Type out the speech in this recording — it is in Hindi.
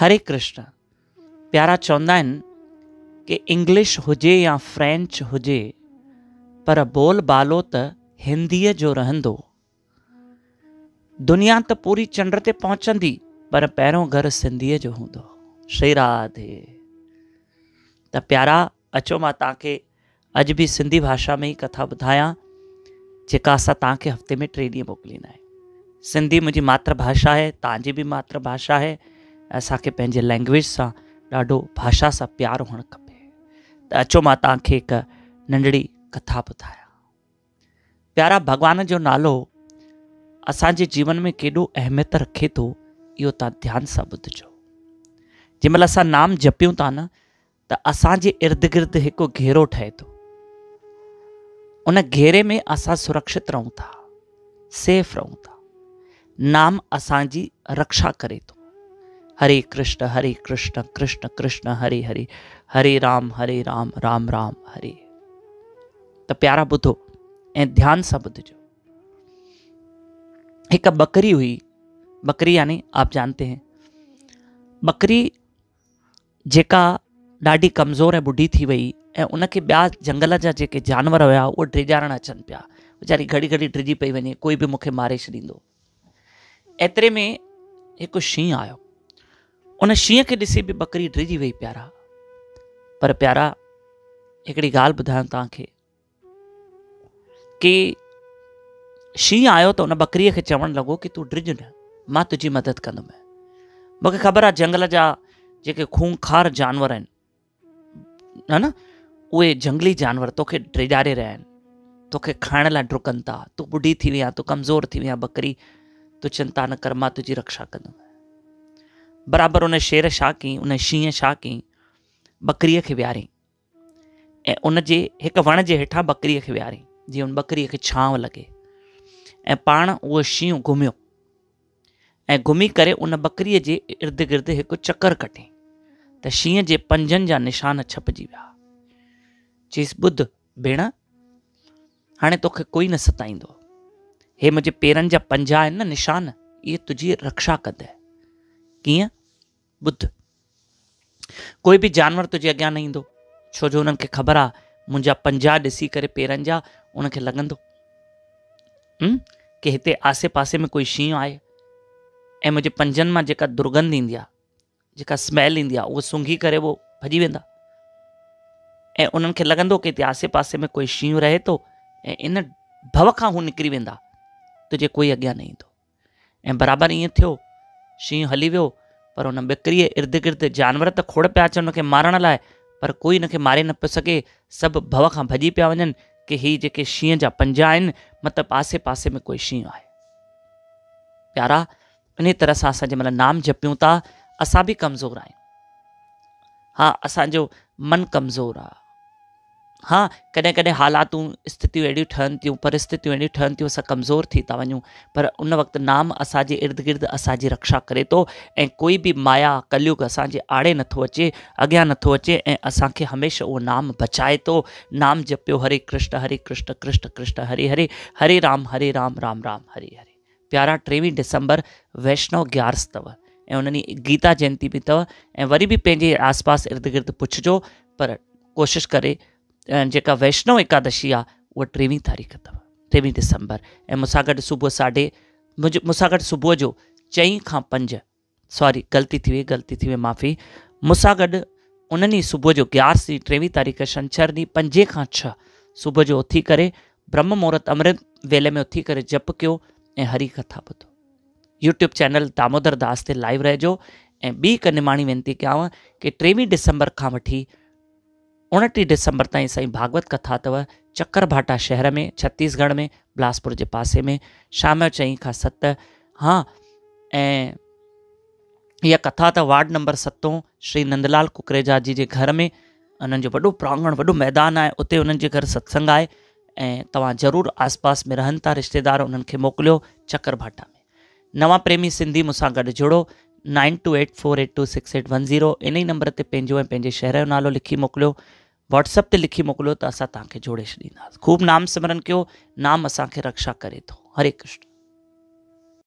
हरे कृष्ण प्यारा चौंदा है कि इंग्लिश हुजे या फ्रेंच हुजे पर बोल बालो त हिंदी जो रहंदो दुनिया त पूरी चंड ते पहुचंदी पर पहिरों घर सिंधी जो हूंदो श्री राधे त प्यारा अचो मां तव्हांखे अॼु बि सिंधी भाषा में ई कथा ॿुधायां जेका असां तव्हांखे हफ़्ते में टे ॾींहं मोकिलींदा आहियूं सिंधी मुझी मातृभाषा है तव्हांजी भी मातृभाषा है असा के पैं लैंग्वेज से ढो भाषा से प्यार होने अचो मैं तव्हांखे नंढड़ी कथा ॿुधायां प्यारा भगवान जो नालो असांजे जीवन में केडो अहमियत रखे तो यो त्यान ध्यान सां ॿुधिजो जंहिंमहिल अस नाम जपियूं था न अस इर्द गिर्द एक घेरो ठे तो उन घेरे में अस सुरक्षित रहूँ था सेफ रहूँ था नाम असांजी रक्षा करे तो हरे कृष्ण हरे कृष्ण कृष्ण कृष्ण हरे हरे हरे राम हरे राम राम राम हरे तो प्यारा बुधो ए ध्यान से बुधजो एक बकरी हुई बकरी यानी आप जानते हैं बकरी जेका डाडी कमज़ोर है बुढ़ी थी वही ए उनखे जंगल जा जेके जानवर हुआ वो ड्रिजारणु अचन पाया वीचारी घड़ी घड़ी ड्रिजी पी वे कोई भी मुख्य मारे छॾींदो एतिरे में हिकु शींहुं आयो उन शींहं खे ॾिसी बि बकरी डिॼी वई प्यारा पर प्यारा हिकिड़ी ॻाल्हि ॿुधायां तव्हांखे की शींहुं आयो त उन बकरीअ खे चवणु लॻो की तूं डिॼ न मां तुंहिंजी मदद कंदुमि मूंखे ख़बर आहे जंगल जा जेके खूंखार जानवर आहिनि हा न उहे जानवर तोखे डिॼारे रहिया आहिनि तोखे खाइण लाइ डुकनि था तूं ॿुढी थी वई आहे तूं कमज़ोर थी वई आहे बकरी तो चिंता न कर मां तुझी रक्षा कंदुमि बराबरि उन शेर छा कयईं उन शींहं छा कयईं बकरीअ खे विहारियईं ऐं उन जे हिकु वण जे हेठां बकरीअ खे विहारियईं जीअं उन बकरीअ खे छांव लॻे ऐं पाण उहो शींहुं घुमियो ऐं घुमी करे उन बकरीअ जे इर्द गिर्द हिकु चकर कटे त शींहं जे पंजनि जा निशान छपजी विया चईसि ॿुध भेण हाणे तोखे कोई न सताईंदो हे मुझे पेरन जा पंजा आहिनि न निशान इहे तुंहिंजी रक्षा कंदे कीअं ॿुध कोई बि जानवर तुंहिंजे अॻियां न ईंदो छो जो उन्हनि खे ख़बर आहे मुंहिंजा पंजा ॾिसी करे पेरनि जा उनखे लॻंदो हम्म? कि हिते आसे पासे में कोई शींहुं आहे ऐं मुंहिंजे पंजनि मां जेका दुर्गंध ईंदी आहे जेका स्मैल ईंदी आहे उहो सूंघी करे उहो भॼी वेंदा ऐं उन्हनि खे लॻंदो कि हिते आसे पासे में कोई शींहुं रहे थो तो, ऐं इन भव खां हू निकिरी वेंदा तुझे कोई अॻियां नहीं ईंदो ऐं बराबरि ईअं थियो शींहुं हली वो पर हुन ॿिकरीअ इर्द गिर्द जानवर तो खोड़ पाया अचनि हुनखे मारण लाइ पर कोई हुनखे मारे न पे सके सब भव का भजी पाया वन कि ही जेके शींहं जा पंजा आहिनि आसे पासे में कोई शीह आहे प्यारा इन तरह सां असां जंहिंमहिल नाम जपियूं था असां बि कमज़ोर आए हाँ असो मन कमज़ोर आ हाँ कॾहिं कॾहिं हालातूं स्थितियूं अहिड़ियूं ठहनि थियूं परिस्थितियूं अहिड़ियूं ठहनि थियूं असां कमज़ोर थी था वञूं पर उन वक़्तु नाम असांजे इर्द गिर्द असांजी रक्षा करे थो ऐं कोई बि माया कलयुग असांजे आड़े नथो अचे अॻियां नथो अचे ऐं असांखे हमेशह उहो नाम बचाए थो नाम जपियो हरे कृष्ण हरे कृष्ण कृष्ण कृष्ण हरे हरे हरे राम हरे राम राम राम हरे हरे प्यारा टेवीह दिसंबर वैष्णव ग्यारस अथव ऐं उन गीता जयंती बि अथव ऐं वरी बि पंहिंजे आसपास इर्द गिर्द पुछजो पर कोशिशि करे जेका वैष्णव एकादशी आहे उहा टेवीह तारीख़ अव टेवीह दिसंबर ए मूंसां गड सुबुह साढे मुंहिंजो मूंसां गड सुबुह जो चईं खां पंज सॉरी ग़लती थी वई ग़लती थी माफ़ी मूंसां गॾु उन ई सुबुह जो ग्यारस ॾींहुं टेवीह तारीख़ छंछर ॾींहुं पंजे खां छह सुबह जो उथी करे ब्रह्म मुहूर्त अमृत वेले में उथी कर जप कयो ऐं हरी कथा ॿुधो यूट्यूब चैनल दामोदर दास से लाइव रहो ए बी एक निमाणी विनती कयांव कि टेवीह दिसंबर का वी उणटी दिसंबर ताईं साईं भागवत कथा अथव चक्करभाटा शहर में छत्तीसगढ़ में बिलासपुर के पासे में शाम चई का सत हाँ ऐं कथा त वार्ड नंबर सतों श्री नंदलाल कुकरेजा जी के घर में उन्होंने वो प्रांगण वो मैदान है उते घर सत्संग है तुम जरूर आसपास में रहन था रिश्तेदार उन्हनि खे मोकिलियो भाटा में नवा प्रेमी सिंधी मूसा गड जुड़ो nine two eight four eight two six eight one zero इन ही नंबर से पेंो शहर नालो लिखी मोको व्हाट्सअप से लिखी मोकलो तो असा तव्हांखे जोड़े छींदा ख़ूब नाम सिमरन कर नाम असा रक्षा करे तो हरे कृष्ण